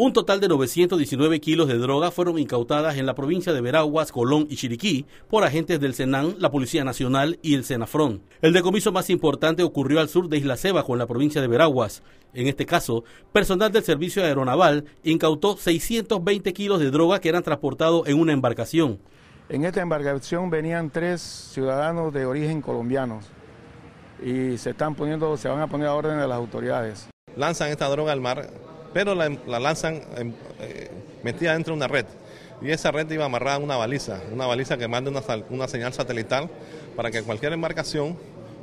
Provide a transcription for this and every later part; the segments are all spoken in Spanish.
Un total de 919 kilos de droga fueron incautadas en la provincia de Veraguas, Colón y Chiriquí por agentes del Senan, la Policía Nacional y el Senafrón. El decomiso más importante ocurrió al sur de Isla Seba, con la provincia de Veraguas. En este caso, personal del servicio aeronaval incautó 620 kilos de droga que eran transportados en una embarcación. En esta embarcación venían tres ciudadanos de origen colombiano y se están poniendo, se van a poner a orden de las autoridades. Lanzan esta droga al mar pero la, lanzan em, eh, metida dentro de una red. Y esa red iba amarrada a una baliza, una baliza que mande una, una señal satelital para que cualquier embarcación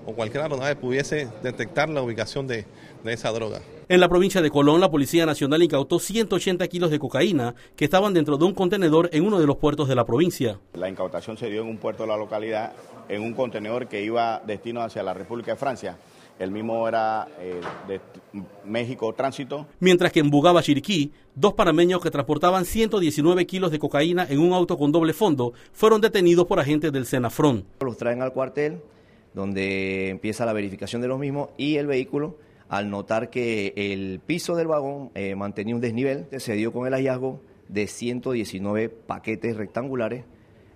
o cualquier aeronave pudiese detectar la ubicación de, esa droga. En la provincia de Colón, la Policía Nacional incautó 180 kilos de cocaína que estaban dentro de un contenedor en uno de los puertos de la provincia. La incautación se dio en un puerto de la localidad, en un contenedor que iba destino hacia la República de Francia. El mismo era eh, de México Tránsito. Mientras que en Bugaba, Chiriquí, dos parameños que transportaban 119 kilos de cocaína en un auto con doble fondo fueron detenidos por agentes del Senafrón. Los traen al cuartel, donde empieza la verificación de los mismos y el vehículo, al notar que el piso del vagón eh, mantenía un desnivel, se dio con el hallazgo de 119 paquetes rectangulares,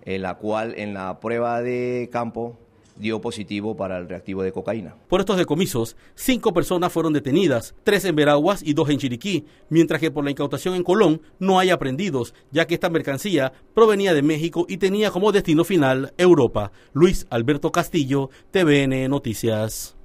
en eh, la cual en la prueba de campo dio positivo para el reactivo de cocaína. Por estos decomisos, cinco personas fueron detenidas, tres en Veraguas y dos en Chiriquí, mientras que por la incautación en Colón no hay aprendidos, ya que esta mercancía provenía de México y tenía como destino final Europa. Luis Alberto Castillo, TVN Noticias.